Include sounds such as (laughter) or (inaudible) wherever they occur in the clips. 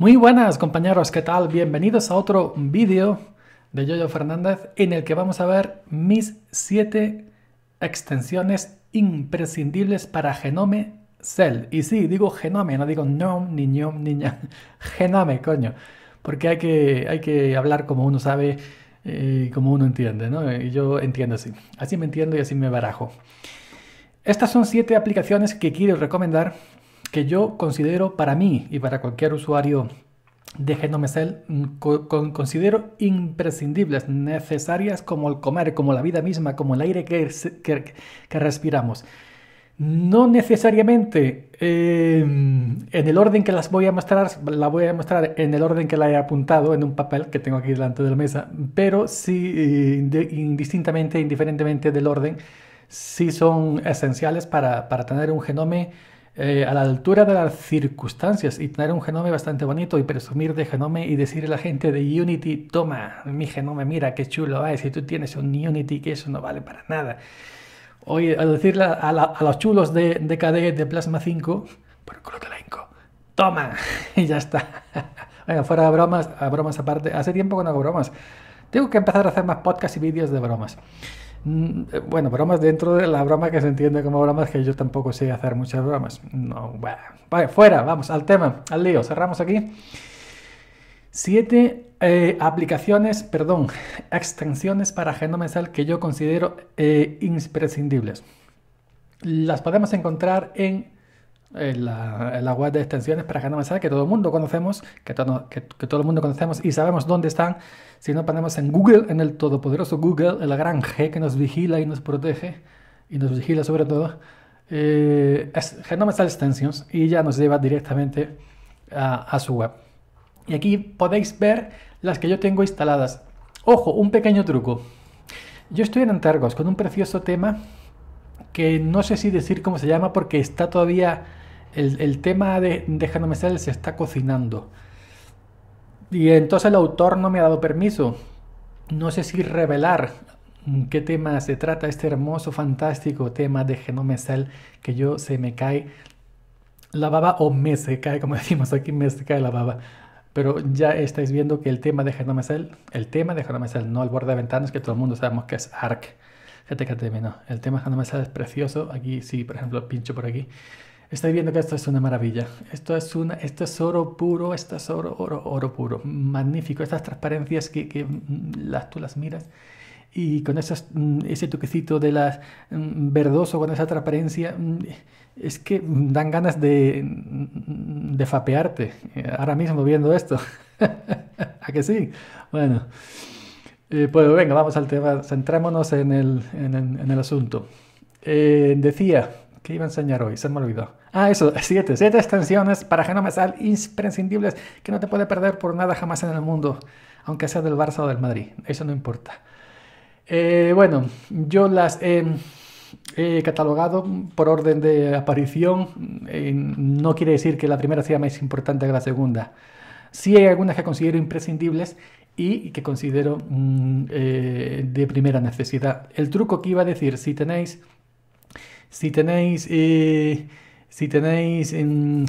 Muy buenas compañeros, ¿qué tal? Bienvenidos a otro vídeo de Yoyo Fernández en el que vamos a ver mis 7 extensiones imprescindibles para Genome Cell. Y sí, digo Genome, no digo NOM, ni ñom, (laughs) Genome, coño. Porque hay que, hay que hablar como uno sabe y eh, como uno entiende, ¿no? Y yo entiendo así. Así me entiendo y así me barajo. Estas son 7 aplicaciones que quiero recomendar que yo considero para mí y para cualquier usuario de Genome Cell mm, considero imprescindibles, necesarias como el comer, como la vida misma, como el aire que, que, respiramos. No necesariamente em, en el orden que las voy a mostrar, la voy a mostrar en el orden que la he apuntado en un papel que tengo aquí delante de la mesa, pero sí eh, indistintamente, indiferentemente del orden, sí son esenciales para, para tener un genome eh, a la altura de las circunstancias y tener un genoma bastante bonito y presumir de genoma y decirle a la gente de Unity, toma, mi genoma, mira qué chulo es, si tú tienes un Unity que eso no vale para nada. hoy a decirle a, los chulos de, de de Plasma 5, por culo que la inco, toma, (laughs) y ya está. (laughs) fuera de bromas, a bromas aparte, hace tiempo que no hago bromas. Tengo que empezar a hacer más podcasts y vídeos de bromas. Mm, eh, bueno, bromas dentro de la broma que se entiende como bromas, que yo tampoco sé hacer muchas bromas. No, bueno. fuera, vamos al tema, al lío. Cerramos aquí. Siete eh, aplicaciones, perdón, extensiones para Shell que yo considero eh, imprescindibles. Las podemos encontrar en la, la, web de extensiones para me mensaje que todo el mundo conocemos, que, todo, el mundo conocemos y sabemos dónde están. Si no ponemos en Google, en el todopoderoso Google, el gran G que nos vigila y nos protege, y nos vigila sobre todo, eh, es Genome Extensions y ya nos lleva directamente a, a su web. Y aquí podéis ver las que yo tengo instaladas. Ojo, un pequeño truco. Yo estoy en Antargos con un precioso tema que no sé si decir cómo se llama porque está todavía el, tema de Genome Cell se está cocinando. Y entonces el autor no me ha dado permiso. No sé si revelar qué tema se trata este hermoso, fantástico tema de Genome Cell que yo se me cae la baba o me se cae, como (laughs) decimos aquí, me se cae la baba. Pero ya estáis viendo que el tema de Genome Cell, el tema de Genome Cell, no al borde de ventanas que todo el mundo sabemos que es ARC. GTKTM, El tema de Genome Cell es precioso. Aquí sí, por ejemplo, pincho por aquí. Estoy viendo que esto es una maravilla. Esto es, una, esto es oro puro, esto es oro, oro, oro puro. Magnífico. Estas transparencias que, mm, las, tú las miras y con esas, mm, ese toquecito de las mm, verdoso, con esa transparencia, es que dan ganas de, de fapearte eh, ahora mismo viendo esto. (laughs) ¿A que sí? Bueno, eh, pues venga, vamos al tema, centrémonos en el, asunto. Eh, decía, ¿Qué iba a enseñar hoy? Se me olvidó. Ah, eso, siete. Siete extensiones para sal imprescindibles que no te puede perder por nada jamás en el mundo, aunque sea del Barça o del Madrid. Eso no importa. Eh, bueno, yo las he catalogado por orden de aparición. Eh, no quiere decir que la primera sea más importante que la segunda. Sí hay algunas que considero imprescindibles y que considero mm, eh, de primera necesidad. El truco que iba a decir, si tenéis si tenéis, eh, si tenéis mm,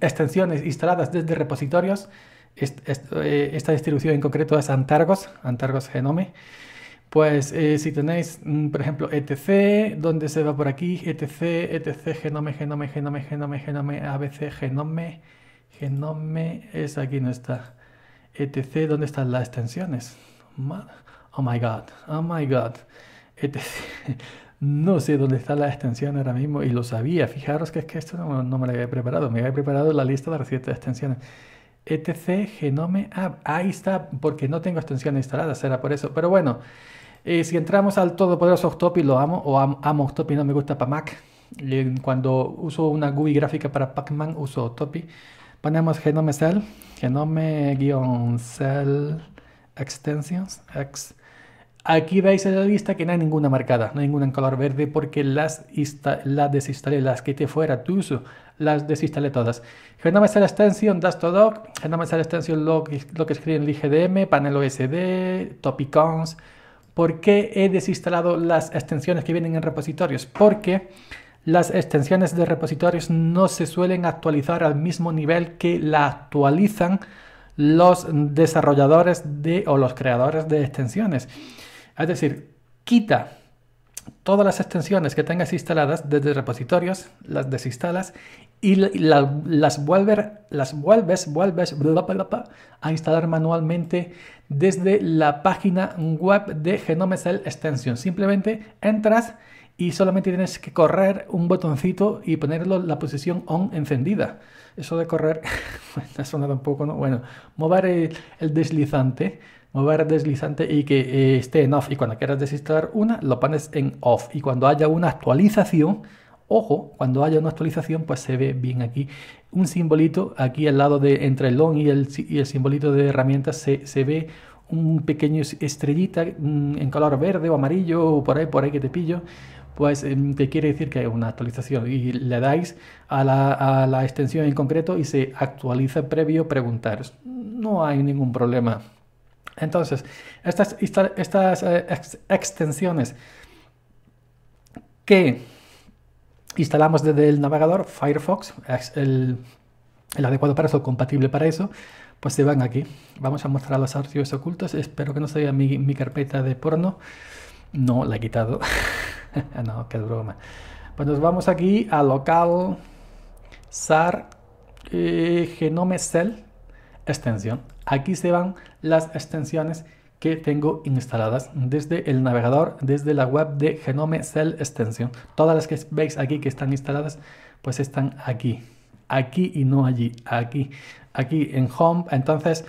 extensiones instaladas desde repositorios, eh, esta distribución en concreto es Antargos, Antargos Genome. Pues eh, si tenéis, mm, por ejemplo, etc, donde se va por aquí, etc, etc, genome, genome, genome, genome, genome, abc, genome, genome, es aquí no está. etc, ¿dónde están las extensiones? Oh my god, oh my god, etc. No sé dónde está la extensión ahora mismo y lo sabía. Fijaros que es que esto no, me lo había preparado. Me había preparado la lista de recientes de extensiones. ETC Genome App. Ah, ahí está, porque no tengo extensiones instaladas, será por eso. Pero bueno, eh, si entramos al todopoderoso Octopi, lo amo, o amo Octopi, no me gusta para Mac. cuando uso una GUI gráfica para Pac-Man, uso Octopi. Ponemos Genome Cell, Genome-Cell Extensions, X Aquí veis en la vista que no hay ninguna marcada, no hay ninguna en color verde porque las, las desinstalé, las que te fuera tu uso, las desinstalé todas. Generamos la extensión genomes generamos la extensión lo que, lo que escribe en el IGDM, panel OSD, Topicons. ¿Por qué he desinstalado las extensiones que vienen en repositorios? Porque las extensiones de repositorios no se suelen actualizar al mismo nivel que la actualizan los desarrolladores de, o los creadores de extensiones. Es decir, quita todas las extensiones que tengas instaladas desde repositorios, las desinstalas y las, las vuelves, vuelves a instalar manualmente desde la página web de Genome Cell Extension. Simplemente entras y solamente tienes que correr un botoncito y ponerlo en la posición on encendida. Eso de correr, (laughs) ha sonado un poco, ¿no? Bueno, mover el deslizante mover deslizante y que eh, esté en off. Y cuando quieras desinstalar una, lo pones en off. Y cuando haya una actualización, ojo, cuando haya una actualización, pues se ve bien aquí un simbolito, aquí al lado de entre el long y el, y el simbolito de herramientas, se, se ve un pequeño estrellita mm, en color verde o amarillo o por ahí, por ahí que te pillo, pues te em, quiere decir que hay una actualización y le dais a la, a la extensión en concreto y se actualiza previo preguntar. No hay ningún problema. Entonces, estas, estas eh, extensiones que instalamos desde el navegador, Firefox, el, adecuado para eso, compatible para eso, pues se van aquí. Vamos a mostrar los archivos ocultos. Espero que no se vea mi, carpeta de porno. No, la he quitado. (laughs) no, qué broma. Pues nos vamos aquí a local, sar, eh, genome cell extensión. Aquí se van las extensiones que tengo instaladas desde el navegador, desde la web de Genome Cell Extension. Todas las que veis aquí que están instaladas, pues están aquí. Aquí y no allí, aquí. Aquí en Home. Entonces,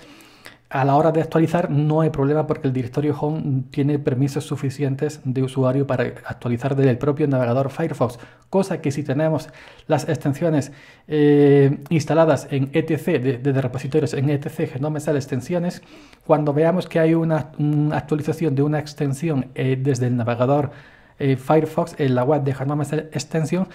a la hora de actualizar no hay problema porque el directorio Home tiene permisos suficientes de usuario para actualizar desde el propio navegador Firefox, cosa que si tenemos las extensiones eh, instaladas en etc, desde repositorios en etc, sale extensiones, cuando veamos que hay una, actualización de una extensión eh, desde el navegador eh, Firefox en la web de genomesal extension,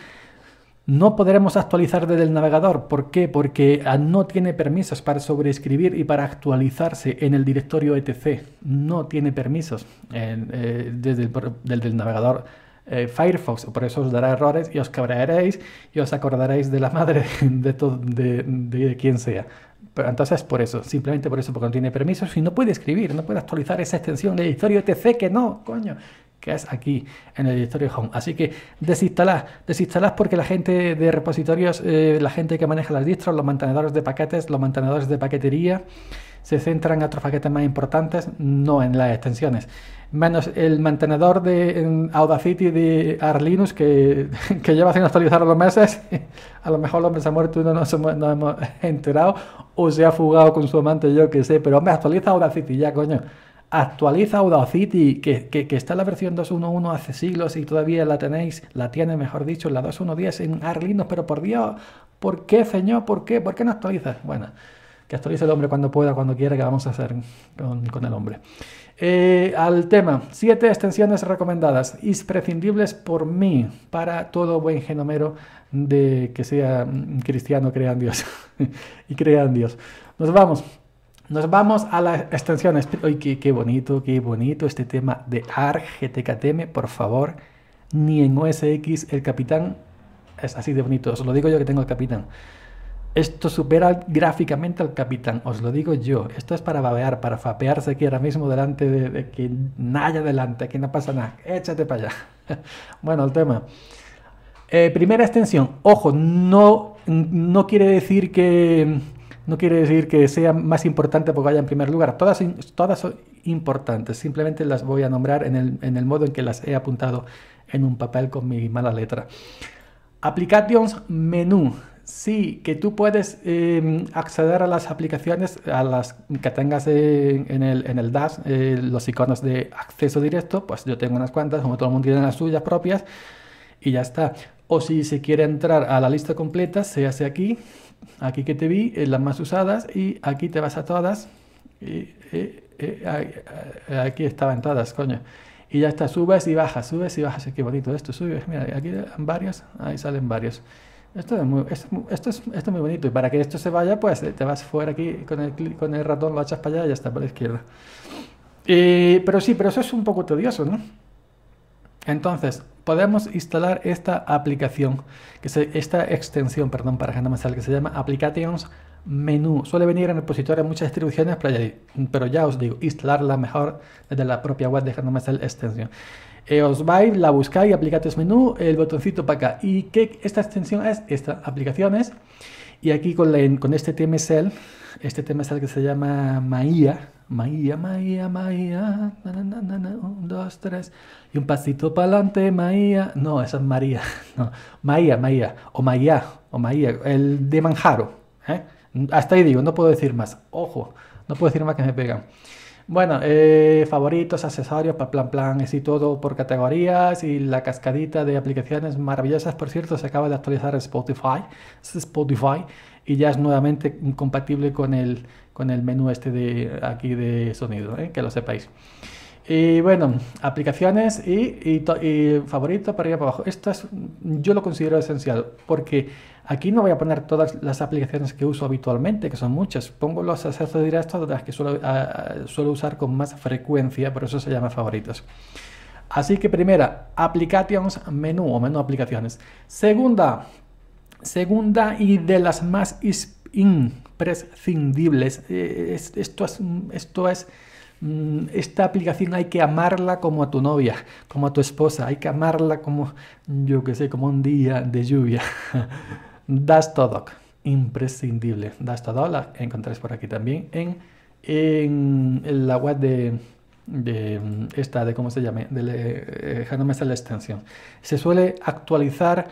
no podremos actualizar desde el navegador. ¿Por qué? Porque ah, no tiene permisos para sobreescribir y para actualizarse en el directorio etc. No tiene permisos eh, desde, el, navegador eh, Firefox. Por eso os dará errores y os cabrearéis y os acordaréis de la madre (laughs) de, quien sea. Pero entonces por eso, simplemente por eso, porque no tiene permisos y no puede escribir, no puede actualizar esa extensión de directorio etc. Que no, coño que es aquí en el directorio home. Así que desinstalás, desinstalás porque la gente de repositorios, eh, la gente que maneja las distros, los mantenedores de paquetes, los mantenedores de paquetería, se centran en otros paquetes más importantes, no en las extensiones. Menos el mantenedor de Audacity de Arlinux que, (laughs) que lleva sin actualizar los meses, (laughs) a lo mejor los meses muertos no nos hemos, enterado o se ha fugado con su amante, yo que sé, pero me actualiza Audacity ya, coño actualiza Audacity, que, que, está la versión 2.1.1 hace siglos y todavía la tenéis, la tiene, mejor dicho, la 2.1.10 en Arlinos pero por Dios, ¿por qué, señor? ¿Por qué? ¿Por qué no actualiza? Bueno, que actualice el hombre cuando pueda, cuando quiera, que vamos a hacer con, el hombre. Eh, al tema, siete extensiones recomendadas, imprescindibles por mí, para todo buen genomero de que sea mm, cristiano, crean Dios (laughs) y crean Dios. Nos vamos. Nos vamos a las extensiones. Ay, qué, bonito, qué bonito este tema de ARG, por favor. Ni en OSX el capitán es así de bonito. Os lo digo yo que tengo el capitán. Esto supera gráficamente al capitán, os lo digo yo. Esto es para babear, para fapearse aquí ahora mismo delante de, que nadie adelante, que no pasa nada. Échate para allá. (laughs) bueno, el tema. Eh, primera extensión. Ojo, no, no quiere decir que no quiere decir que sea más importante porque vaya en primer lugar. Todas, todas son importantes, simplemente las voy a nombrar en el, modo en que las he apuntado en un papel con mi mala letra. Applications menú. Sí, que tú puedes em, acceder a las aplicaciones, a las que tengas en, el, en DAS, eh, los iconos de acceso directo, pues yo tengo unas cuantas, como todo el mundo tiene las suyas propias, y ya está. O si se quiere entrar a la lista completa, se hace aquí, Aquí que te vi es eh, las más usadas y aquí te vas a todas. Y, eh, eh, aquí estaban todas, coño. Y ya está, subes y bajas, subes y bajas. Qué bonito esto, subes. Mira, aquí varios, ahí salen varios. Esto es, muy, esto, es, esto muy bonito. Y para que esto se vaya, pues te vas fuera aquí con el, con el ratón, lo echas para allá y ya está, para la izquierda. pero sí, pero eso es un poco tedioso, ¿no? Entonces, podemos instalar esta aplicación, que es esta extensión, perdón, para Gnome que se llama Applications Menú. Suele venir en el repositorio de muchas distribuciones, pero ya os digo, instalarla mejor desde la propia web de Gnome extensión. Eh, os vais, la buscáis, Applications menú, el botoncito para acá. ¿Y qué esta extensión es? Esta, aplicaciones. Y aquí con, la, con este TMSL, este el que se llama Maía, Maía, Maía, Maía, un, dos, tres, y un pasito para adelante, Maía, no, esa es María, (laughs) no, Maía, Maía, o Maía, o Maía, el de Manjaro, ¿eh? hasta ahí digo, no puedo decir más, ojo, no puedo decir más que me pegan. Bueno, eh, favoritos, accesorios, plan, plan, así todo por categorías y la cascadita de aplicaciones maravillosas. Por cierto, se acaba de actualizar Spotify, Spotify y ya es nuevamente compatible con el, con el menú este de aquí de sonido, eh, que lo sepáis. Y bueno, aplicaciones y, y, favorito para arriba para abajo. Esto yo lo considero esencial porque aquí no voy a poner todas las aplicaciones que uso habitualmente, que son muchas. Pongo los accesos directos de las que suelo, ah, suelo usar con más frecuencia, por eso se llama favoritos. Así que primera, applications, menú o menú aplicaciones. Segunda, segunda y de las más imprescindibles. Eh, esto es, esto es Mm, esta aplicación hay que amarla como a tu novia, como a tu esposa, hay que amarla como, yo qué sé, como un día de lluvia. (laughs) todo, imprescindible. Das todo, la encontráis por aquí también en, en la web de, de mm, esta, de cómo se llame, de, eh, hacer la extensión. Se suele actualizar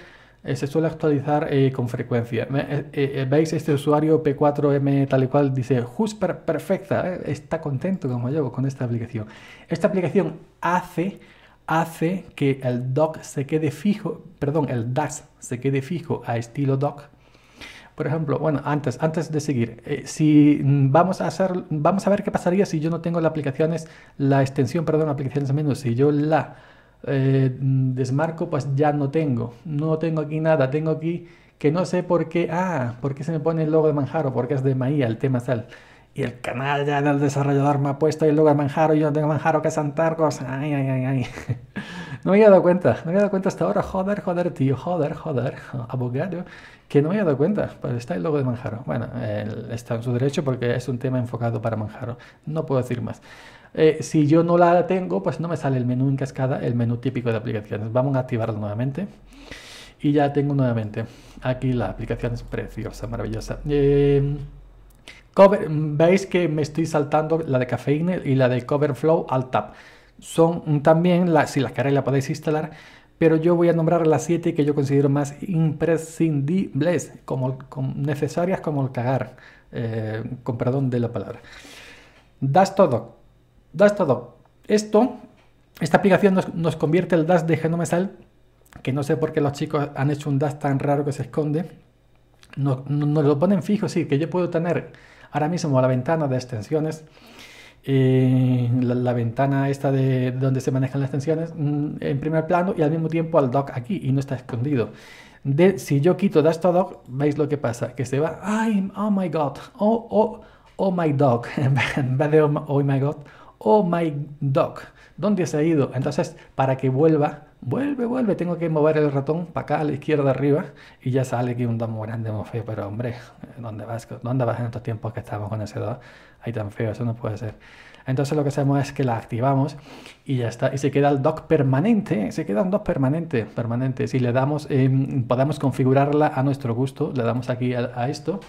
se suele actualizar eh, con frecuencia. Eh, eh, Veis, este usuario P4M tal y cual dice, Jusper perfecta, está contento como con esta aplicación. Esta aplicación hace, hace que el doc se quede fijo, perdón, el DAS se quede fijo a estilo doc. Por ejemplo, bueno, antes, antes de seguir, si vamos a hacer, vamos a ver qué pasaría si yo no tengo la aplicaciones, la extensión, perdón, aplicaciones menos si yo la eh, desmarco, pues ya no tengo. No tengo aquí nada, tengo aquí que no sé por qué, ah, por se me pone el logo de Manjaro, porque es de Maía, el tema sal Y el canal ya del desarrollador me ha puesto el logo de Manjaro, y yo no tengo Manjaro que es cosas. Ay, ay, ay, (laughs) No me he dado cuenta, no me había dado cuenta hasta ahora. Joder, joder, tío, joder, joder, abogado que no me había dado cuenta, pues está el logo de Manjaro. Bueno, está en su derecho porque es un tema enfocado para Manjaro, no puedo decir más. Eh, si yo no la tengo, pues no me sale el menú en cascada, el menú típico de aplicaciones. Vamos a activarlo nuevamente. Y ya tengo nuevamente aquí la aplicación, es preciosa, maravillosa. Em, veis que me estoy saltando la de Caffeine y la de CoverFlow al tap Son también, si las queréis la podéis instalar, pero yo voy a nombrar las siete que yo considero más imprescindibles, como, necesarias como el cagar, eh, con perdón de la palabra. Das todo, das todo. Esto, esta aplicación nos, convierte el DAS de Genomesal, que no sé por qué los chicos han hecho un DAS tan raro que se esconde. nos lo ponen fijo, sí, que yo puedo tener ahora mismo la ventana de extensiones la, ventana esta de donde se manejan las tensiones mm, en primer plano y al mismo tiempo al dock aquí y no está escondido. De, si yo quito Dash este Dog, veis lo que pasa, que se va, ay, oh my god, oh, oh, oh my dog, (laughs) en vez de oh my god, oh my dog, ¿dónde se ha ido? Entonces, para que vuelva, vuelve, vuelve, tengo que mover el ratón para acá, a la izquierda, arriba, y ya sale aquí un 2 muy grande, muy feo, pero hombre, ¿dónde vas, ¿dónde vas en estos tiempos que estamos con ese 2? Ahí tan feo, eso no puede ser. Entonces lo que hacemos es que la activamos y ya está. Y se queda el dock permanente, se queda un dock permanente, permanente. Si le damos, em, podemos configurarla a nuestro gusto, le damos aquí a, a esto.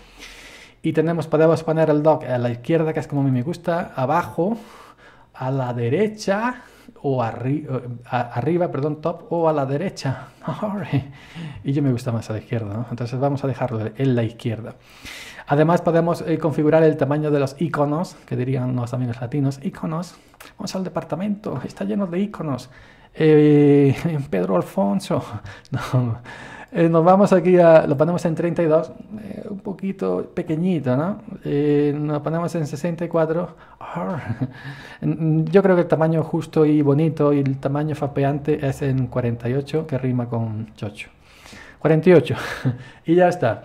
Y tenemos, podemos poner el dock a la izquierda, que es como a mí me gusta, abajo, a la derecha, o arriba, perdón, top o a la derecha. (laughs) y yo me gusta más a la izquierda, ¿no? Entonces vamos a dejarlo en la izquierda. Además podemos eh, configurar el tamaño de los iconos, que dirían los amigos latinos, iconos. Vamos al departamento, está lleno de iconos. Eh, (laughs) Pedro Alfonso. (laughs) No. Eh, nos vamos aquí a. Lo ponemos en 32, eh, un poquito pequeñito, ¿no? Eh, nos ponemos en 64. (laughs) Mm, yo creo que el tamaño justo y bonito y el tamaño fapeante es en 48, que rima con chocho. 48. (laughs) y ya está.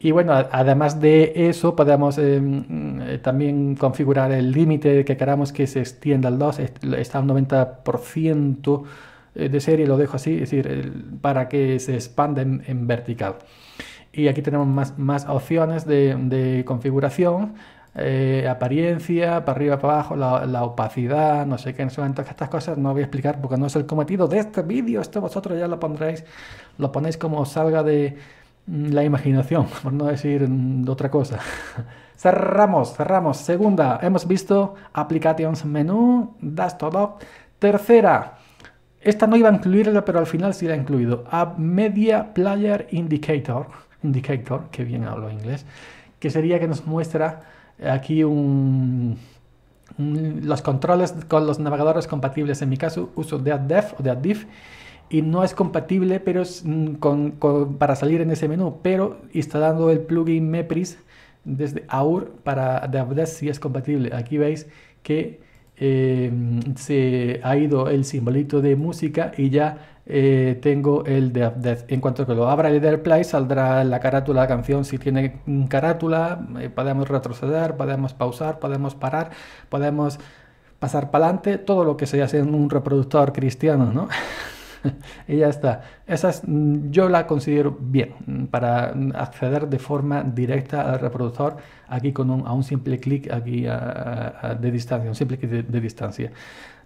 Y bueno, además de eso, podemos eh, mm, también configurar el límite que queramos que se extienda al 2, está un 90% eh, de serie lo dejo así, es decir, para que se expande en, vertical. Y aquí tenemos más, opciones de, configuración, eh, apariencia, para arriba, para abajo, la, opacidad, no sé qué, en su momento estas cosas no voy a explicar porque no es el cometido de este vídeo, esto vosotros ya lo pondréis, lo ponéis como salga de mm, la imaginación, (laughs) por no decir mm, otra cosa. (laughs) Cerramos, cerramos. Segunda, hemos visto Applications Menú, Desktop. Tercera, esta no iba a incluirla, pero al final sí la he incluido. A Media Player Indicator, indicator que bien hablo inglés, que sería que nos muestra aquí un, los controles con los navegadores compatibles. En mi caso uso de AdDev o de adif. y no es compatible pero es mm, para salir en ese menú, pero instalando el plugin Mepris desde AUR para AdDev sí es compatible. Aquí veis que eh, se ha ido el simbolito de música y ya eh, tengo el de En cuanto que lo abra el play saldrá la carátula de la canción. Si tiene mm, carátula, eh, podemos retroceder, podemos pausar, podemos parar, podemos pasar para adelante, todo lo que se hace en un reproductor cristiano, ¿no? (laughs) (laughs) y ya está. Esa mm, yo la considero bien mm, para mm, acceder de forma directa al reproductor aquí con un, simple clic aquí de distancia, un simple clic de, distancia.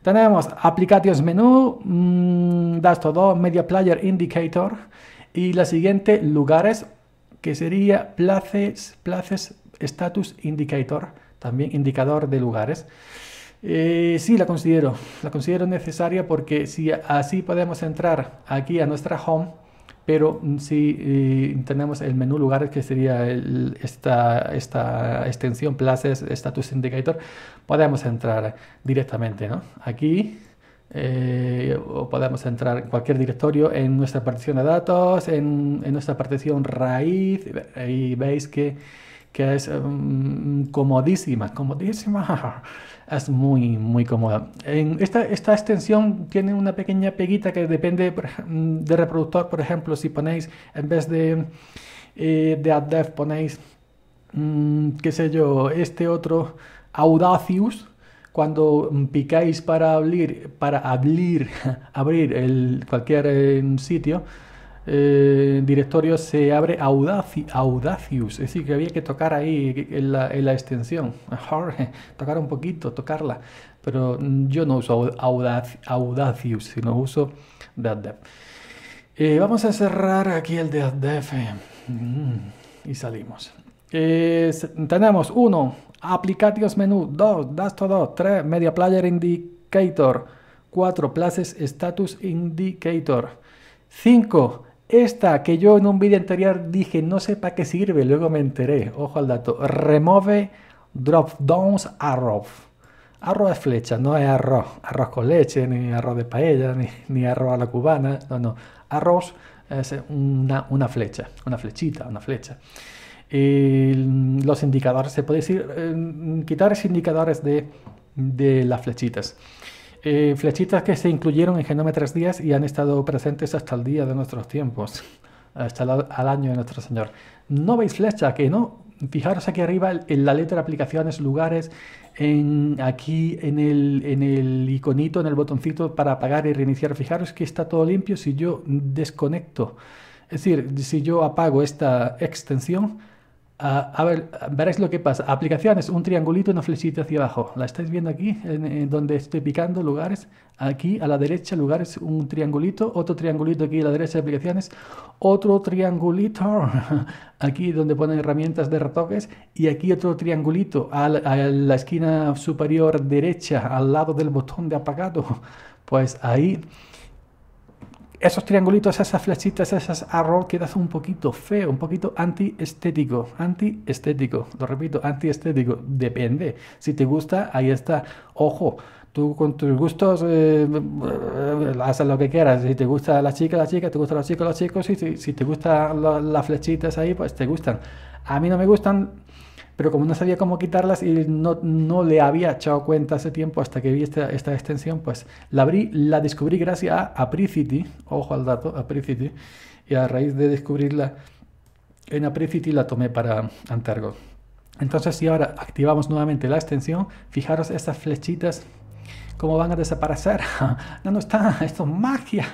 Tenemos aplicaciones menú, das todo, media player indicator y la siguiente lugares que sería places, places status indicator, también indicador de lugares. Eh, sí, la considero, la considero necesaria porque si así podemos entrar aquí a nuestra home, pero mm, si eh, tenemos el menú lugares que sería esta, esta, extensión Places, status indicator, podemos entrar directamente ¿no? aquí eh, o podemos entrar en cualquier directorio en nuestra partición de datos, en, en nuestra partición raíz, y veis que que es em, comodísima, comodísima. (laughs) Es muy, muy cómoda. esta, extensión tiene una pequeña peguita que depende de reproductor. Por ejemplo, si ponéis en vez de, eh, de AdDev, ponéis, mm, qué sé yo, este otro Audacious. Cuando picáis para abrir, para (laughs) abrir, abrir cualquier em, sitio, eh, directorio se abre Audaci, Audacius, es decir, que había que tocar ahí en la, en la extensión, (laughs) tocar un poquito, tocarla, pero mm, yo no uso Audacius, sino uso DeadDev. Eh, vamos a cerrar aquí el DadDev eh. mm, y salimos. Eh, tenemos 1, Applications Menú, 2, Dasto 2, 3, Media Player Indicator, 4, Places Status Indicator, 5, esta que yo en un vídeo anterior dije no sé para qué sirve, luego me enteré. Ojo al dato. Remove drop arrow. Arroz es flecha, no es arroz. Arroz con leche, ni arroz de paella, ni, arroz a la cubana. No, no. Arroz es una, flecha, una flechita, una flecha. los indicadores, se puede decir, eh, quitar los indicadores de las flechitas. Eh, flechitas que se incluyeron en Genome días y han estado presentes hasta el día de nuestros tiempos, hasta el, año de nuestro Señor. No veis flecha, que no. Fijaros aquí arriba en la letra aplicaciones, lugares, en, aquí en el, en el iconito, en el botoncito para apagar y reiniciar. Fijaros que está todo limpio si yo desconecto. Es decir, si yo apago esta extensión, Ah, a ver, veréis lo que pasa. Aplicaciones, un triangulito, una flechita hacia abajo. La estáis viendo aquí, en, donde estoy picando lugares. Aquí a la derecha, lugares, un triangulito, otro triangulito aquí a la derecha de aplicaciones, otro triangulito (laughs) aquí donde pone herramientas de retoques y aquí otro triangulito a la esquina superior derecha, al lado del botón de apagado. (laughs) Pues ahí esos triangulitos, esas flechitas, esas te quedan un poquito feo, un poquito antiestético, antiestético, lo repito, antiestético, depende. Si te gusta, ahí está. Ojo, tú con tus gustos eh, eh, haces lo que quieras. Si te gusta la chica, la chica, te gustan los chicos, los chicos. Y si, si te gustan las flechitas ahí, pues te gustan. A mí no me gustan pero como no sabía cómo quitarlas y no, le había echado cuenta hace tiempo hasta que vi esta, extensión, pues la abrí, la descubrí gracias a Apricity, ojo al dato, Apricity, y a raíz de descubrirla en Apricity la tomé para Antargo. Entonces si ahora activamos nuevamente la extensión, fijaros estas flechitas ¿Cómo van a desaparecer? (laughs) No, no está, esto es magia,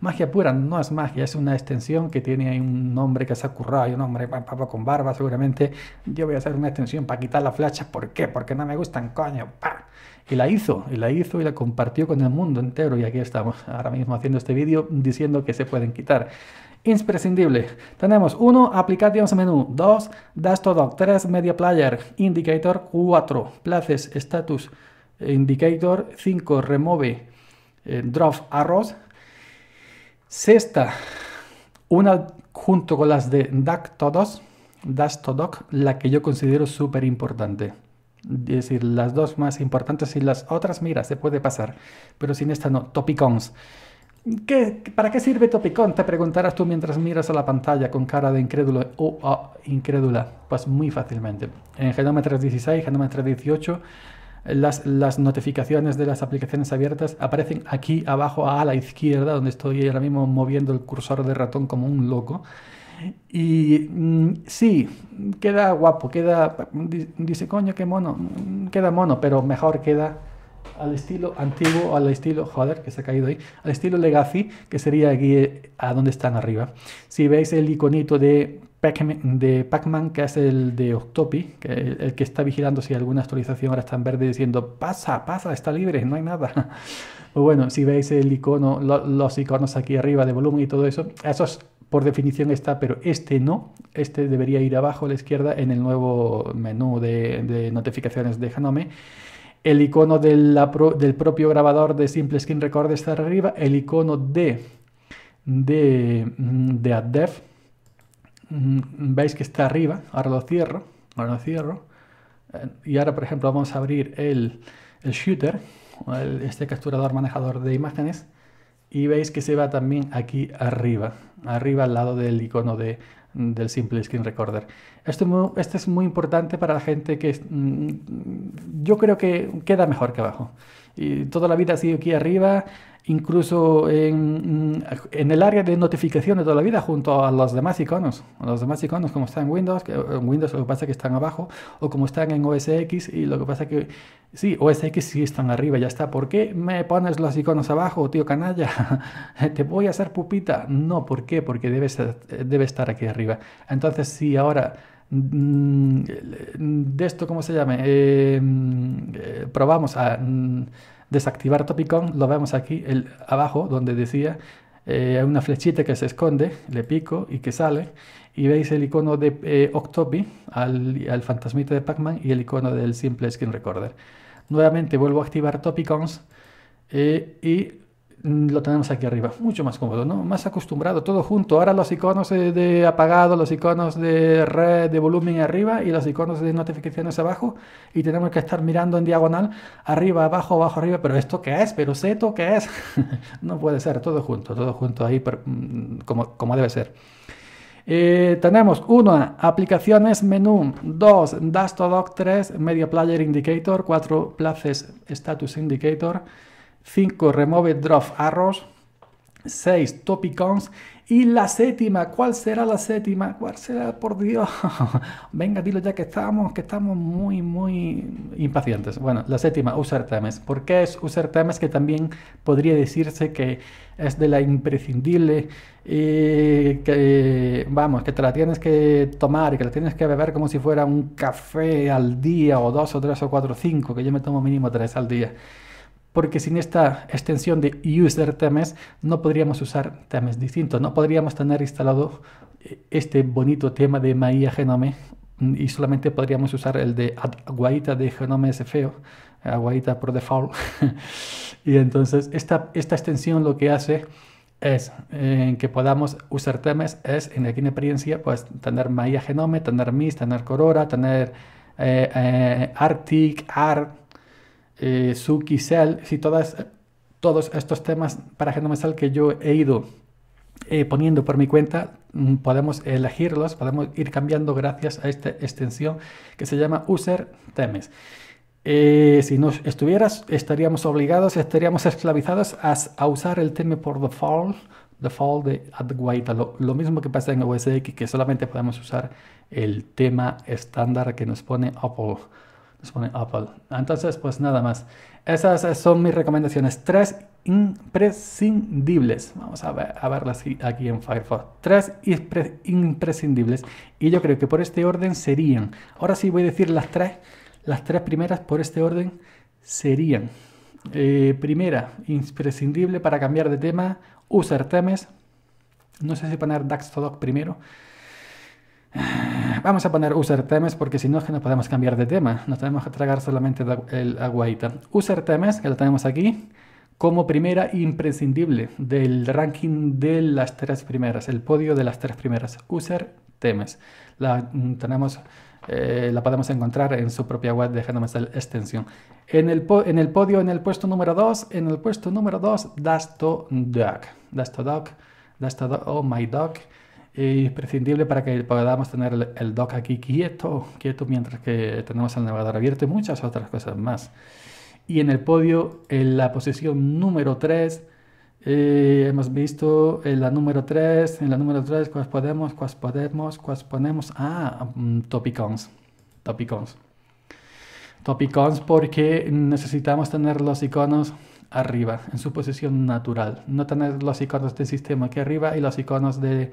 magia pura, no es magia, es una extensión que tiene un nombre que se ha currado, hay un hombre con barba seguramente, yo voy a hacer una extensión para quitar la flecha. ¿por qué? Porque no me gustan, coño, Y la hizo, y la hizo y la compartió con el mundo entero y aquí estamos, ahora mismo haciendo este vídeo diciendo que se pueden quitar imprescindible. Tenemos 1. Applications menú. 2. todo. 3. Media Player. Indicator. 4. Places. Status indicator. 5. Remove eh, drop arrows. Sexta, una junto con las de DAC todos, la que yo considero súper importante. Es decir, las dos más importantes y las otras, mira, se puede pasar, pero sin esta no, topicons. ¿Para qué sirve Topicons? Te preguntarás tú mientras miras a la pantalla con cara de incrédulo o incrédula. Pues muy fácilmente. En Genome 16, Genome 18 las, notificaciones de las aplicaciones abiertas aparecen aquí abajo a la izquierda, donde estoy ahora mismo moviendo el cursor de ratón como un loco. Y mm, sí, queda guapo, queda, dice coño, qué mono, mm, queda mono, pero mejor queda al estilo antiguo, al estilo, joder, que se ha caído ahí, al estilo Legacy, que sería aquí eh, a donde están arriba. Si veis el iconito de de Pac-Man, que es el de Octopi, el que está vigilando si alguna actualización ahora está en verde diciendo pasa, pasa, está libre, no hay nada. (laughs) Pues bueno, si veis el icono, los iconos aquí arriba de volumen y todo eso, esos por definición está, pero este no, este debería ir abajo a la izquierda en el nuevo menú de, notificaciones de Hanome. El icono del propio grabador de Simple Skin Record está arriba, el icono de, de, mm, de AdDev Mm, veis que está arriba, ahora lo cierro, ahora lo cierro, eh, y ahora por ejemplo vamos a abrir el, shooter, este capturador manejador de imágenes, y veis que se va también aquí arriba, arriba al lado del icono del Simple Screen Recorder. Esto, esto es muy importante para la gente que mm, yo creo que queda mejor que abajo. Y toda la vida ha sido aquí arriba, incluso en, el área de notificación de toda la vida junto a los demás iconos. Los demás iconos como están en Windows, en Windows lo que pasa es que están abajo, o como están en OS X y lo que pasa es que sí, OS X sí están arriba, ya está. ¿Por qué me pones los iconos abajo, tío canalla? (laughs) ¿Te voy a hacer pupita? No, ¿por qué? Porque debe, estar aquí arriba. Entonces, si ahora mm, de esto, ¿cómo se llame? Eh, mm, eh, probamos a... Mm, desactivar Topicons, lo vemos aquí el, abajo donde decía eh, hay una flechita que se esconde, le pico y que sale. Y veis el icono de eh, Octopi al, al, fantasmita de Pac-Man y el icono del simple Skin Recorder. Nuevamente vuelvo a activar Topicons eh, y Mm, lo tenemos aquí arriba, mucho más cómodo, ¿no? Más acostumbrado, todo junto. Ahora los iconos de, apagado, los iconos de red, de volumen arriba y los iconos de notificaciones abajo. Y tenemos que estar mirando en diagonal, arriba, abajo, abajo, arriba. Pero ¿esto qué es? ¿Pero seto qué es? (laughs) no puede ser, todo junto, todo junto ahí mm, como, debe ser. Eh, tenemos una, Aplicaciones menú. 2. Dastodoc 3. Media Player Indicator. cuatro, Places Status Indicator. 5. Remove drop arrows. 6. Topicons. Y la séptima, ¿cuál será la séptima? ¿Cuál será? Por Dios. (laughs) Venga, dilo ya que estamos, que estamos muy, muy impacientes. Bueno, la séptima, usar temas. ¿Por es usar temas? Que también podría decirse que es de la imprescindible, eh, que vamos, que te la tienes que tomar y que la tienes que beber como si fuera un café al día, o dos, o tres, o cuatro, cinco, que yo me tomo mínimo tres al día porque sin esta extensión de user themes no podríamos usar temas distintos, no podríamos tener instalado eh, este bonito tema de Maya Genome mm, y solamente podríamos usar el de Aguaita de Genome SFEO, eh, Aguaita por default. (laughs) y entonces esta, esta extensión lo que hace es eh, que podamos usar temas, es en aquí experiencia, pues tener Maya Genome, tener MIS, tener Corora, tener eh, Arctic, ART, eh, si todas, todos estos temas para genoma Sal que yo he ido eh, poniendo por mi cuenta, mm, podemos elegirlos, podemos ir cambiando gracias a esta extensión que se llama User Themes. Eh, si no estuvieras, estaríamos obligados, estaríamos esclavizados a, usar el tema por default, default de Adwaita. Lo, lo mismo que pasa en OS X, que solamente podemos usar el tema estándar que nos pone Apple pone Apple. Entonces, pues nada más. Esas son mis recomendaciones. Tres imprescindibles. Vamos a, a verlas aquí en Firefox. Tres imprescindibles. Y yo creo que por este orden serían. Ahora sí voy a decir las tres. Las tres primeras por este orden serían. Eh, primera, imprescindible para cambiar de tema. User temes. No sé si poner DAX2Doc primero. Ah, Vamos a poner user porque si no es que no podemos cambiar de tema. Nos tenemos que tragar solamente el aguaita. User que la tenemos aquí, como primera imprescindible del ranking de las tres primeras, el podio de las tres primeras. User La mm, tenemos... Eh, la podemos encontrar en su propia web de la extensión. En el, en el podio, en el puesto número 2, en el puesto número 2, Dasto Dog. Dasto Oh My Dog. Es imprescindible para que podamos tener el, dock aquí quieto, quieto mientras que tenemos el navegador abierto y muchas otras cosas más. Y en el podio, en la posición número 3, eh, hemos visto en la número 3, en la número 3, cuáles podemos, cuáles podemos, cuáles ponemos. Ah, mm, Topicons. Topicons. Topicons porque necesitamos tener los iconos arriba, en su posición natural. No tener los iconos del sistema aquí arriba y los iconos de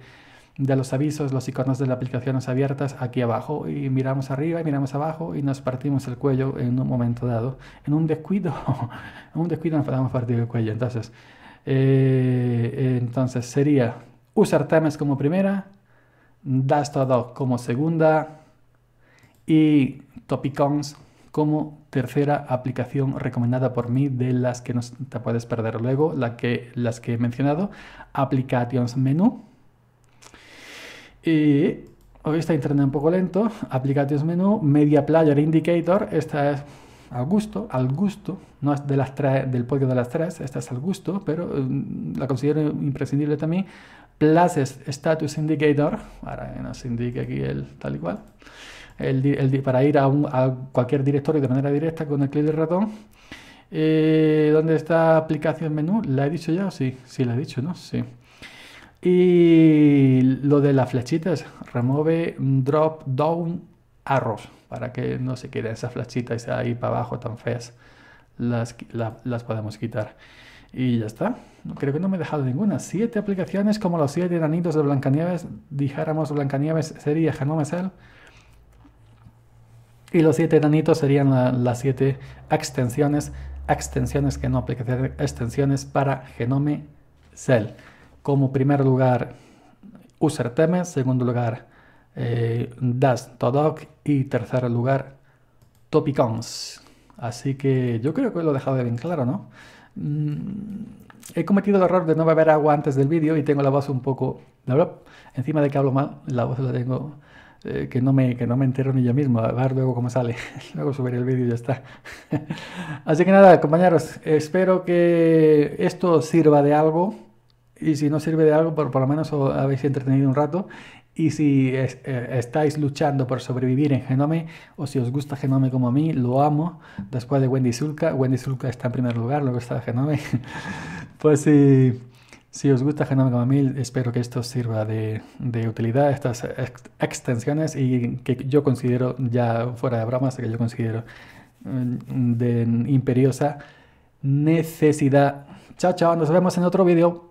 de los avisos, los iconos de las aplicaciones abiertas aquí abajo y miramos arriba y miramos abajo y nos partimos el cuello en un momento dado. En un descuido, (laughs) en un descuido nos podemos partir el cuello. Entonces, eh, entonces sería usar temas como primera, das como segunda y topicons como tercera aplicación recomendada por mí de las que no te puedes perder luego, la que, las que he mencionado, Applications Menu y hoy está internet un poco lento. aplicaciones menú, Media Player Indicator. Esta es al gusto, al gusto. No es de las tres, del podio de las tres, esta es al gusto, pero mm, la considero imprescindible también. Places Status Indicator, para que nos indique aquí el tal y cual. El, para ir a, cualquier directorio de manera directa con el clic del ratón. Eh, ¿Dónde está aplicación menú? ¿La he dicho ya sí? Sí, la he dicho, ¿no? Sí. Y lo de las flechitas, remove drop down arrows para que no se queden esas flechitas ahí para abajo tan feas. Las, podemos quitar. Y ya está. Creo que no me he dejado ninguna. Siete aplicaciones como los siete enanitos de Blancanieves. Dijéramos Blancanieves sería Genome Cell. Y los siete enanitos serían las siete extensiones. Extensiones que no aplicaciones. Extensiones para Genome Cell como primer lugar user Userteme, segundo lugar eh, Das y tercer lugar Topicons. Así que yo creo que lo he dejado bien claro, ¿no? Mm, he cometido el error de no beber agua antes del vídeo y tengo la voz un poco... encima de que hablo mal, la voz la tengo... Eh, que, no me, que no me entero ni yo mismo, a ver luego cómo sale. (laughs) luego subiré el vídeo y ya está. (laughs) Así que nada, compañeros, espero que esto sirva de algo y si no sirve de algo, por, por lo menos habéis entretenido un rato. Y si eh, estáis luchando por sobrevivir en Genome, o si os gusta Genome como a mí, lo amo. Después de Wendy Zulka, Wendy Zulka está en primer lugar, luego está Genome. (laughs) pues si, si os gusta Genome como a mí, espero que esto sirva de, de utilidad, estas extensiones, y que yo considero, ya fuera de bromas, que yo considero mm, de imperiosa necesidad. Chao, chao, nos vemos en otro vídeo.